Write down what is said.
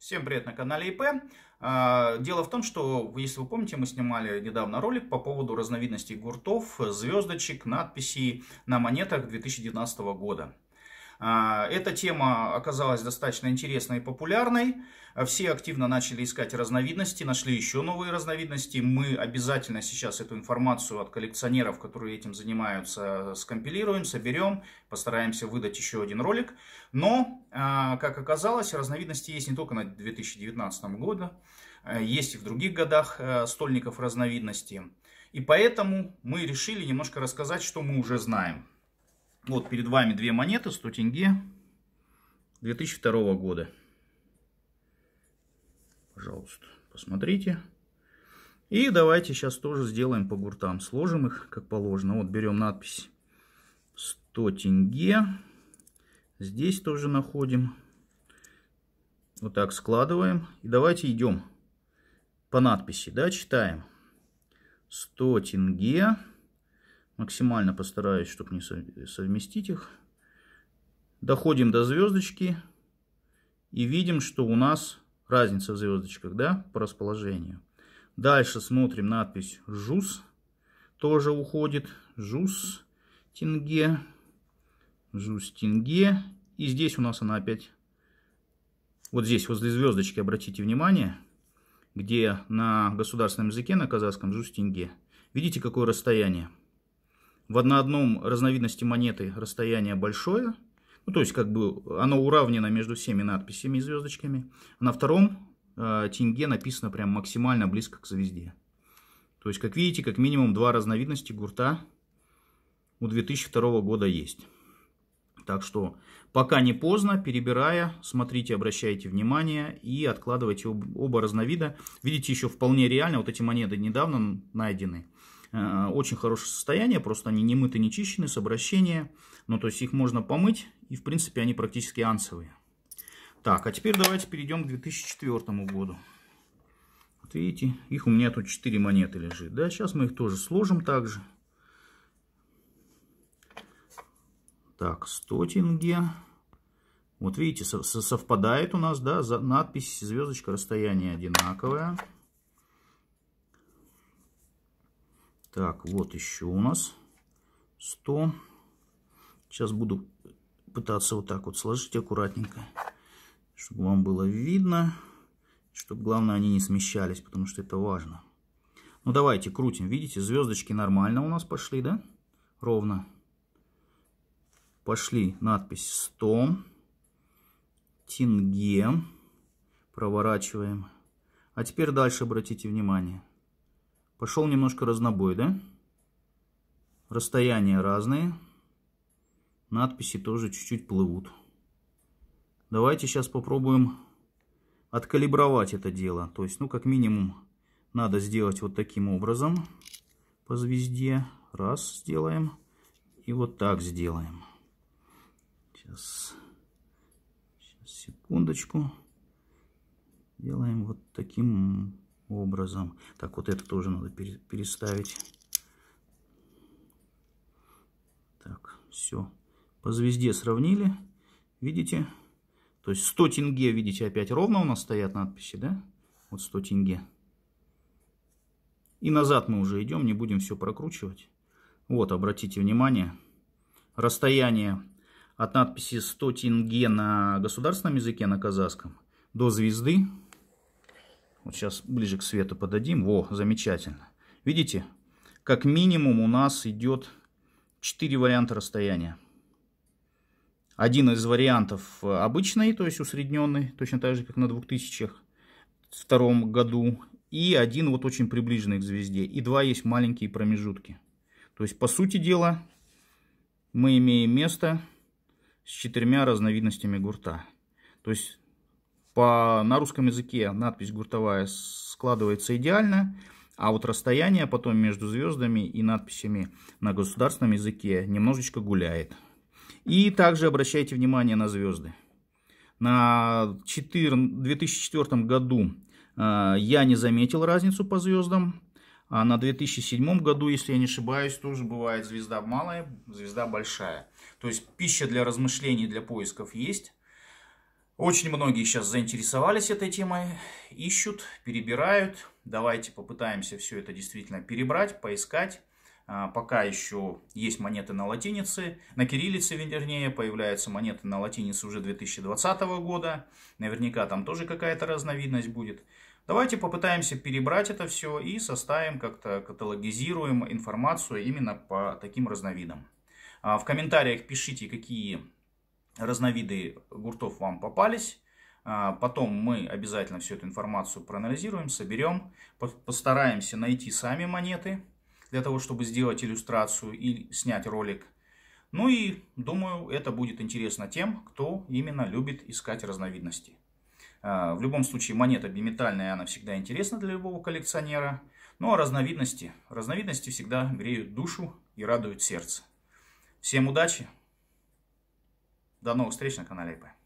Всем привет на канале ИП. А, дело в том, что, если вы помните, мы снимали недавно ролик по поводу разновидностей гуртов, звездочек, надписей на монетах 2019 года. А, эта тема оказалась достаточно интересной и популярной. Все активно начали искать разновидности, нашли еще новые разновидности. Мы обязательно сейчас эту информацию от коллекционеров, которые этим занимаются, скомпилируем, соберем, постараемся выдать еще один ролик. Но, а, как оказалось, разновидности есть не только на 2019 году, а, есть и в других годах стольников разновидности. И поэтому мы решили немножко рассказать, что мы уже знаем. Вот перед вами две монеты 100 тенге 2002 года. Пожалуйста, посмотрите. И давайте сейчас тоже сделаем по гуртам. Сложим их, как положено. Вот берем надпись 100 тенге. Здесь тоже находим. Вот так складываем. И давайте идем по надписи, да, читаем. 100 тенге. Максимально постараюсь, чтобы не совместить их. Доходим до звездочки и видим, что у нас разница в звездочках, да, по расположению. Дальше смотрим надпись ЖУС, тоже уходит, ЖУС тинге", ЖУС тинге". и здесь у нас она опять, вот здесь, возле звездочки, обратите внимание, где на государственном языке, на казахском, ЖУС тинге". Видите, какое расстояние? В на одном разновидности монеты расстояние большое, ну, то есть как бы оно уравнено между всеми надписями и звездочками. А на втором э, тенге написано прям максимально близко к звезде. То есть, как видите, как минимум два разновидности гурта у 2002 года есть. Так что пока не поздно, перебирая, смотрите, обращайте внимание и откладывайте оба разновида. Видите, еще вполне реально, вот эти монеты недавно найдены. Э, очень хорошее состояние, просто они не мыты, не чищены, с обращения. Ну, то есть их можно помыть, и, в принципе, они практически ансовые. Так, а теперь давайте перейдем к 2004 году. Вот видите, их у меня тут 4 монеты лежит. Да, сейчас мы их тоже сложим также. Так, 100 тенге. Вот видите, совпадает у нас, да, надпись, звездочка, расстояние одинаковое. Так, вот еще у нас 100. Сейчас буду пытаться вот так вот сложить аккуратненько, чтобы вам было видно, чтобы, главное, они не смещались, потому что это важно. Ну, давайте крутим. Видите, звездочки нормально у нас пошли, да? Ровно. Пошли надпись 100. Тинге. Проворачиваем. А теперь дальше обратите внимание. Пошел немножко разнобой, да? Расстояния разные. Надписи тоже чуть-чуть плывут. Давайте сейчас попробуем откалибровать это дело. То есть, ну, как минимум, надо сделать вот таким образом по звезде. Раз сделаем. И вот так сделаем. Сейчас, сейчас секундочку. Делаем вот таким образом. Так, вот это тоже надо переставить. Так, все. По звезде сравнили. Видите? То есть 100 тенге, видите, опять ровно у нас стоят надписи, да? Вот 100 тенге. И назад мы уже идем, не будем все прокручивать. Вот, обратите внимание, расстояние от надписи 100 тенге на государственном языке, на казахском, до звезды вот сейчас ближе к свету подадим. Во, замечательно. Видите, как минимум у нас идет 4 варианта расстояния. Один из вариантов э, обычный, то есть усредненный, точно так же, как на 2000 втором году. И один вот очень приближенный к звезде. И два есть маленькие промежутки. То есть, по сути дела, мы имеем место с четырьмя разновидностями гурта. То есть, по, на русском языке надпись гуртовая складывается идеально, а вот расстояние потом между звездами и надписями на государственном языке немножечко гуляет. И также обращайте внимание на звезды. На 4, 2004 году э, я не заметил разницу по звездам. А на 2007 году, если я не ошибаюсь, тоже бывает звезда малая, звезда большая. То есть пища для размышлений, для поисков есть. Очень многие сейчас заинтересовались этой темой, ищут, перебирают. Давайте попытаемся все это действительно перебрать, поискать. А, пока еще есть монеты на латинице, на кириллице, вернее, появляются монеты на латинице уже 2020 года. Наверняка там тоже какая-то разновидность будет. Давайте попытаемся перебрать это все и составим как-то, каталогизируем информацию именно по таким разновидам. А, в комментариях пишите, какие разновиды гуртов вам попались. А, потом мы обязательно всю эту информацию проанализируем, соберем, постараемся найти сами монеты для того, чтобы сделать иллюстрацию и снять ролик. Ну и думаю, это будет интересно тем, кто именно любит искать разновидности. А, в любом случае, монета биметальная, она всегда интересна для любого коллекционера. Ну а разновидности? Разновидности всегда греют душу и радуют сердце. Всем удачи! До новых встреч на канале Айпай.